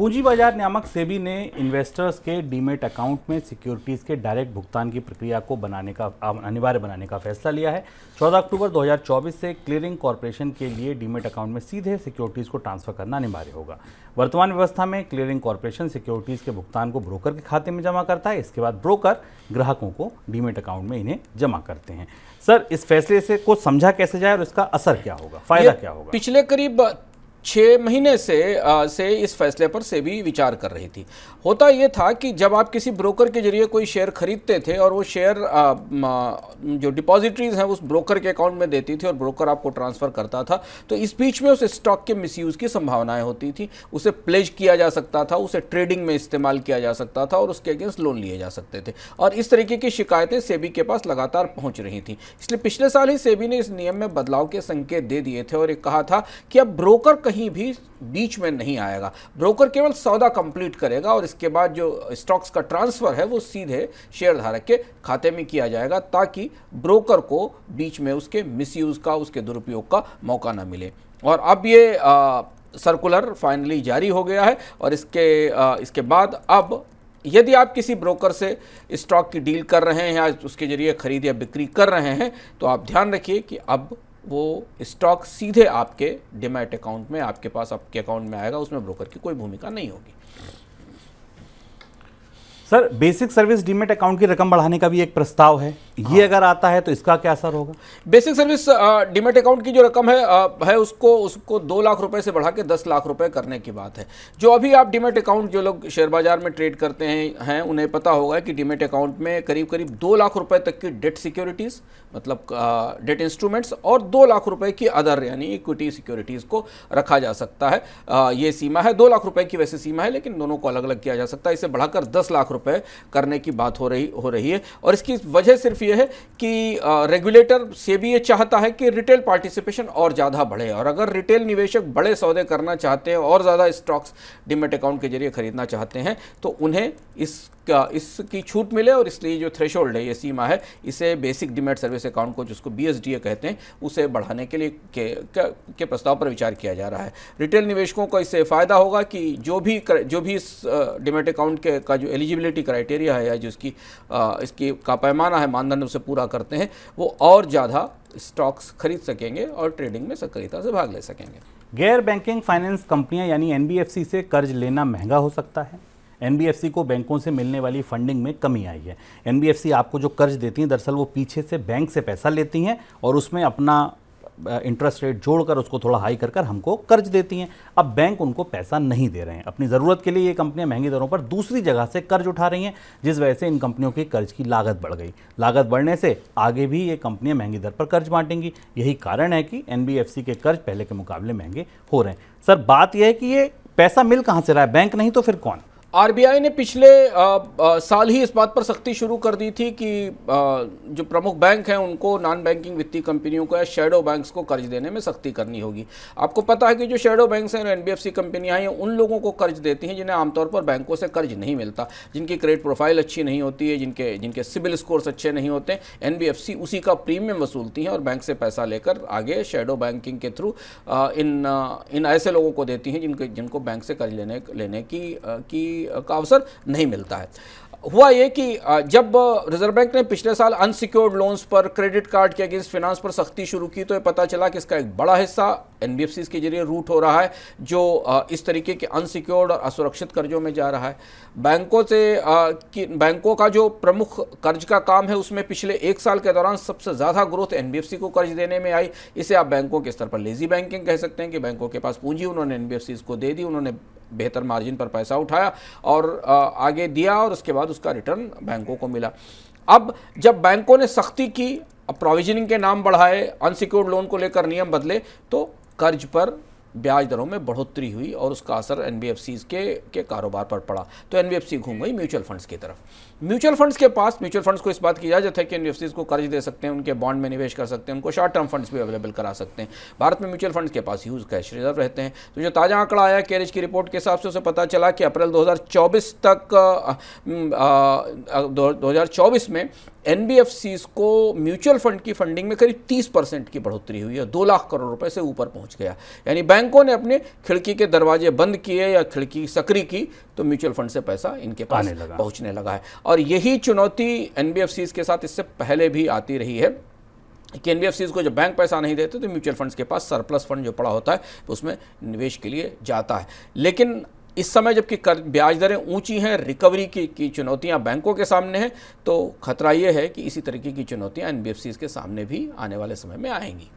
पूंजी बाजार नियामक सेबी ने इन्वेस्टर्स के डीमेट अकाउंट में सिक्योरिटीज़ के डायरेक्ट भुगतान की प्रक्रिया को बनाने का अनिवार्य बनाने का फैसला लिया है 14 अक्टूबर 2024 से क्लियरिंग कॉरपोरेशन के लिए डीमेट अकाउंट में सीधे सिक्योरिटीज़ को ट्रांसफर करना अनिवार्य होगा वर्तमान व्यवस्था में क्लियरिंग कॉरपोरेशन सिक्योरिटीज़ के भुगतान को ब्रोकर के खाते में जमा करता है इसके बाद ब्रोकर ग्राहकों को डीमेट अकाउंट में इन्हें जमा करते हैं सर इस फैसले से कुछ समझा कैसे जाए और इसका असर क्या होगा फायदा क्या होगा पिछले करीब छः महीने से आ, से इस फैसले पर से भी विचार कर रही थी होता ये था कि जब आप किसी ब्रोकर के जरिए कोई शेयर खरीदते थे और वो शेयर आ, जो डिपॉजिटरीज हैं उस ब्रोकर के अकाउंट में देती थी और ब्रोकर आपको ट्रांसफ़र करता था तो इस बीच में उस स्टॉक के मिसयूज़ की संभावनाएं होती थी उसे प्लेज किया जा सकता था उसे ट्रेडिंग में इस्तेमाल किया जा सकता था और उसके अगेंस्ट लोन लिए जा सकते थे और इस तरीके की शिकायतें सेबी के पास लगातार पहुँच रही थी इसलिए पिछले साल ही सेबी ने इस नियम में बदलाव के संकेत दे दिए थे और एक कहा था कि अब ब्रोकर कहीं भी बीच में नहीं आएगा ब्रोकर केवल सौदा कंप्लीट करेगा और इसके बाद जो स्टॉक्स का ट्रांसफ़र है वो सीधे शेयर धारक के खाते में किया जाएगा ताकि ब्रोकर को बीच में उसके मिसयूज़ का उसके दुरुपयोग का मौका ना मिले और अब ये आ, सर्कुलर फाइनली जारी हो गया है और इसके आ, इसके बाद अब यदि आप किसी ब्रोकर से स्टॉक की डील कर रहे हैं या उसके जरिए खरीद या बिक्री कर रहे हैं तो आप ध्यान रखिए कि अब वो स्टॉक सीधे आपके डिमेट अकाउंट में आपके पास आपके अकाउंट में आएगा उसमें ब्रोकर की कोई भूमिका नहीं होगी sir basic service demat account की रकम बढ़ाने का भी एक प्रस्ताव है ये हाँ। अगर आता है तो इसका क्या असर होगा बेसिक सर्विस डिमेट अकाउंट की जो रकम है आ, है उसको उसको दो लाख रुपए से बढ़ा के दस लाख रुपए करने की बात है जो अभी आप डिमेट अकाउंट जो लोग शेयर बाजार में ट्रेड करते हैं हैं उन्हें पता होगा कि डिमेट अकाउंट में करीब करीब दो लाख रुपए तक की डेट सिक्योरिटीज़ मतलब डेट इंस्ट्रूमेंट्स और दो लाख रुपए की अदर यानी इक्विटी सिक्योरिटीज़ को रखा जा सकता है आ, ये सीमा है दो लाख रुपए की वैसे सीमा है लेकिन दोनों को अलग अलग किया जा सकता है इसे बढ़ाकर दस लाख रुपए करने की बात हो रही हो रही है और इसकी वजह सिर्फ यह है कि रेगुलेटर से भी ये चाहता है कि रिटेल पार्टिसिपेशन और ज़्यादा बढ़े और अगर रिटेल निवेशक बड़े सौदे करना चाहते हैं और ज़्यादा स्टॉक्स डिमेट अकाउंट के जरिए खरीदना चाहते हैं तो उन्हें इस इसकी छूट मिले और इसलिए जो थ्रेश है ये सीमा है इसे बेसिक डिमेट सर्विस अकाउंट को जिसको बी कहते हैं उसे बढ़ाने के लिए के, के, के प्रस्ताव पर विचार किया जा रहा है रिटेल निवेशकों को इससे फ़ायदा होगा कि जो भी कर, जो भी इस डिमेट अकाउंट के का जो एलिजिबिलिटी क्राइटेरिया है या जिसकी इसकी का पैमाना है मानदंड उसे पूरा करते हैं वो और ज़्यादा स्टॉक्स खरीद सकेंगे और ट्रेडिंग में सक्रियता से भाग ले सकेंगे गैर बैंकिंग फाइनेंस कंपनियां यानी एनबीएफसी से कर्ज लेना महंगा हो सकता है एन को बैंकों से मिलने वाली फंडिंग में कमी आई है एन आपको जो कर्ज देती हैं दरअसल वो पीछे से बैंक से पैसा लेती हैं और उसमें अपना इंटरेस्ट रेट जोड़कर उसको थोड़ा हाई कर कर हमको कर्ज देती हैं अब बैंक उनको पैसा नहीं दे रहे हैं अपनी ज़रूरत के लिए ये कंपनियां महंगी दरों पर दूसरी जगह से कर्ज उठा रही हैं जिस वजह से इन कंपनियों के कर्ज की लागत बढ़ गई लागत बढ़ने से आगे भी ये कंपनियां महंगी दर पर कर्ज बांटेंगी यही कारण है कि एन के कर्ज पहले के मुकाबले महंगे हो रहे हैं सर बात यह है कि ये पैसा मिल कहाँ से रहा है बैंक नहीं तो फिर कौन आरबीआई ने पिछले आ, आ, साल ही इस बात पर सख्ती शुरू कर दी थी कि आ, जो प्रमुख बैंक हैं उनको नॉन बैंकिंग वित्तीय कंपनियों को या शेडो बैंक्स को कर्ज देने में सख्ती करनी होगी आपको पता है कि जो शेडो बैंक्स हैं एनबीएफसी कंपनियां हैं उन लोगों को कर्ज देती हैं जिन्हें आमतौर पर बैंकों से कर्ज नहीं मिलता जिनकी क्रेडिट प्रोफाइल अच्छी नहीं होती है जिनके जिनके सिविल स्कोर्स अच्छे नहीं होते एन उसी का प्रीमियम वसूलती हैं और बैंक से पैसा लेकर आगे शेडो बैंकिंग के थ्रू इन इन ऐसे लोगों को देती हैं जिनके जिनको बैंक से कर्ज लेने लेने की, की का अवसर नहीं मिलता है हुआ ये कि जब रिजर्व बैंक ने पिछले साल अनसिक्योर्ड लोन्स पर क्रेडिट कार्ड के अगेंस्ट फिनांस पर सख्ती शुरू की तो ये पता चला कि इसका एक बड़ा हिस्सा एन के जरिए रूट हो रहा है जो इस तरीके के अनसिक्योर्ड और असुरक्षित कर्जों में जा रहा है बैंकों से बैंकों का जो प्रमुख कर्ज का काम है उसमें पिछले एक साल के दौरान सबसे ज़्यादा ग्रोथ एन को कर्ज देने में आई इसे आप बैंकों के स्तर पर लेजी बैंकिंग कह सकते हैं कि बैंकों के पास पूंजी उन्होंने एन को दे दी उन्होंने बेहतर मार्जिन पर पैसा उठाया और आगे दिया और उसके बाद उसका रिटर्न बैंकों को मिला अब जब बैंकों ने सख्ती की प्रोविजनिंग के नाम बढ़ाए अनसिक्योर्ड लोन को लेकर नियम बदले तो कर्ज पर ब्याज दरों में बढ़ोतरी हुई और उसका असर एन के के कारोबार पर पड़ा तो एन घूम गई म्यूचुअल फंड्स की तरफ म्यूचुअल फंड्स के पास म्यूचुअल फंड्स को इस बात की इजाजत है कि एन को कर्ज दे सकते हैं उनके बॉन्ड में निवेश कर सकते हैं उनको शॉर्ट टर्म फंड्स भी अवेलेबल करा सकते हैं भारत में म्यूचुअल फंड्स के पास यूज कैश रिजर्व रहते हैं तो जो ताज़ा आंकड़ा आया कैरिज की रिपोर्ट के हिसाब से उसे पता चला कि अप्रैल दो तक दो में एन को म्यूचुअल फंड की फंडिंग में करीब 30 परसेंट की बढ़ोतरी हुई है दो लाख करोड़ रुपए से ऊपर पहुंच गया यानी बैंकों ने अपने खिड़की के दरवाजे बंद किए या खिड़की सक्रिय की तो म्यूचुअल फंड से पैसा इनके पास लगा। पहुंचने लगा है और यही चुनौती एन के साथ इससे पहले भी आती रही है कि एन को जब बैंक पैसा नहीं देते तो म्यूचुअल फंड्स के पास सरप्लस फंड जो पड़ा होता है उसमें निवेश के लिए जाता है लेकिन इस समय जबकि कर ब्याज दरें ऊंची हैं रिकवरी की, की चुनौतियां बैंकों के सामने हैं तो खतरा यह है कि इसी तरीके की चुनौतियां एनबीएफसी के सामने भी आने वाले समय में आएंगी